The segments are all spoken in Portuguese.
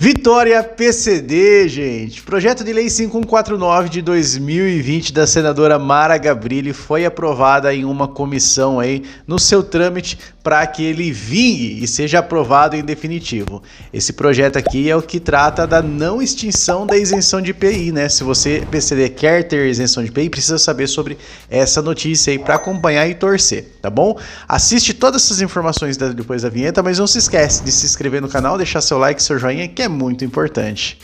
Vitória PCD, gente. Projeto de Lei 5149 de 2020 da senadora Mara Gabrilli foi aprovada em uma comissão aí no seu trâmite para que ele vingue e seja aprovado em definitivo. Esse projeto aqui é o que trata da não extinção da isenção de IPI, né? Se você PCD quer ter isenção de IPI, precisa saber sobre essa notícia aí para acompanhar e torcer, tá bom? Assiste todas essas informações depois da vinheta, mas não se esquece de se inscrever no canal, deixar seu like, seu joinha, que é é muito importante.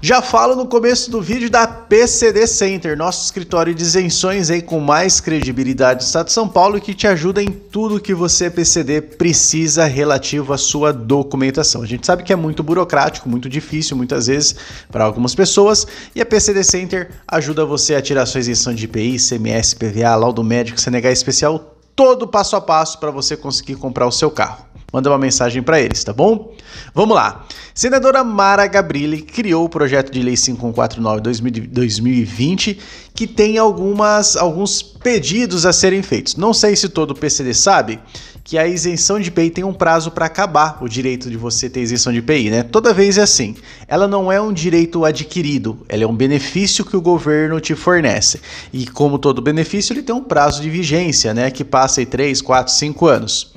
Já falo no começo do vídeo da PCD Center, nosso escritório de isenções aí com mais credibilidade do Estado de São Paulo que te ajuda em tudo que você PCD precisa relativo à sua documentação. A gente sabe que é muito burocrático, muito difícil muitas vezes para algumas pessoas e a PCD Center ajuda você a tirar sua isenção de IPI, CMS, PVA, laudo médico, CNH especial, todo passo a passo para você conseguir comprar o seu carro manda uma mensagem para eles, tá bom? Vamos lá. Senadora Mara Gabrilli criou o projeto de lei 5149/2020 que tem algumas alguns pedidos a serem feitos. Não sei se todo o PCD sabe que a isenção de PI tem um prazo para acabar, o direito de você ter isenção de PI, né? Toda vez é assim. Ela não é um direito adquirido, ela é um benefício que o governo te fornece. E como todo benefício, ele tem um prazo de vigência, né, que passa aí 3, 4, 5 anos.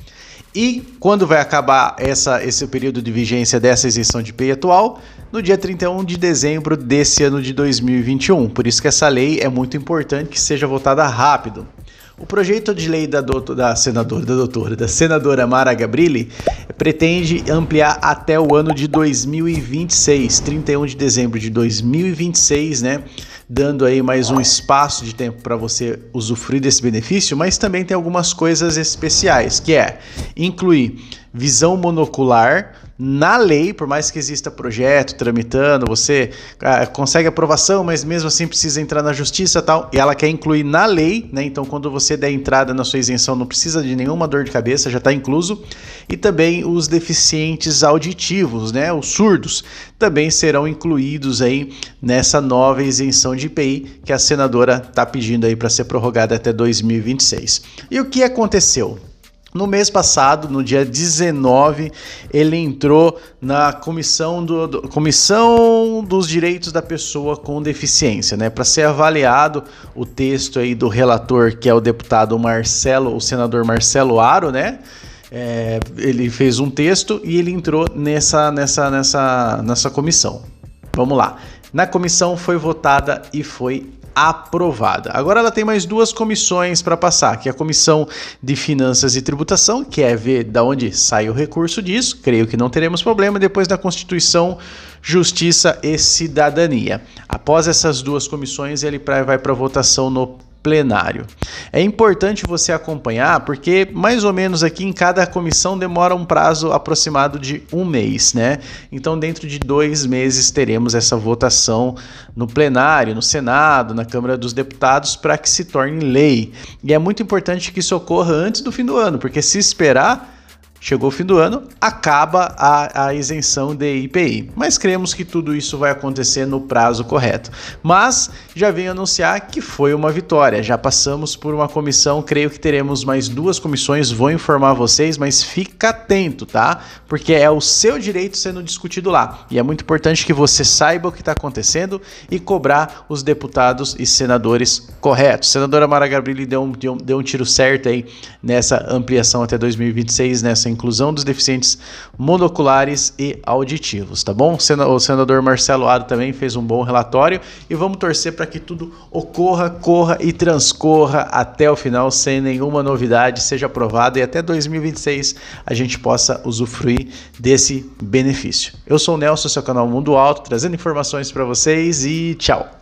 E quando vai acabar essa, esse período de vigência dessa isenção de PEI atual? No dia 31 de dezembro desse ano de 2021. Por isso que essa lei é muito importante que seja votada rápido. O projeto de lei da, doutor, da senadora, da doutora, da senadora Mara Gabrilli pretende ampliar até o ano de 2026, 31 de dezembro de 2026, né? Dando aí mais um espaço de tempo para você usufruir desse benefício, mas também tem algumas coisas especiais, que é incluir visão monocular, na lei, por mais que exista projeto tramitando, você ah, consegue aprovação, mas mesmo assim precisa entrar na justiça e tal, e ela quer incluir na lei, né? Então, quando você der entrada na sua isenção, não precisa de nenhuma dor de cabeça, já está incluso. E também os deficientes auditivos, né? Os surdos também serão incluídos aí nessa nova isenção de IPI que a senadora está pedindo aí para ser prorrogada até 2026. E o que aconteceu? No mês passado, no dia 19, ele entrou na comissão, do, do comissão dos Direitos da Pessoa com Deficiência, né? Para ser avaliado o texto aí do relator, que é o deputado Marcelo, o senador Marcelo Aro, né? É, ele fez um texto e ele entrou nessa, nessa, nessa, nessa comissão. Vamos lá. Na comissão foi votada e foi aprovada. Agora ela tem mais duas comissões para passar, que é a comissão de finanças e tributação, que é ver da onde sai o recurso disso. Creio que não teremos problema depois da Constituição, Justiça e Cidadania. Após essas duas comissões, ele vai para votação no plenário. É importante você acompanhar porque mais ou menos aqui em cada comissão demora um prazo aproximado de um mês, né? Então dentro de dois meses teremos essa votação no plenário, no Senado, na Câmara dos Deputados para que se torne lei. E é muito importante que isso ocorra antes do fim do ano, porque se esperar Chegou o fim do ano, acaba a, a, isenção de IPI. Mas cremos que tudo isso vai acontecer no prazo correto. Mas já venho anunciar que foi uma vitória. Já passamos por uma comissão, creio que teremos mais duas comissões, vou informar vocês, mas fica atento, tá? Porque é o seu direito sendo discutido lá. E é muito importante que você saiba o que está acontecendo e cobrar os deputados e senadores corretos. Senadora Mara Gabrilli deu um, deu, deu um tiro certo aí nessa ampliação até 2026, nessa inclusão dos deficientes monoculares e auditivos, tá bom? O senador Marcelo Ado também fez um bom relatório e vamos torcer para que tudo ocorra, corra e transcorra até o final sem nenhuma novidade, seja aprovado e até 2026 a gente possa usufruir desse benefício. Eu sou o Nelson, seu canal Mundo Alto, trazendo informações para vocês e tchau!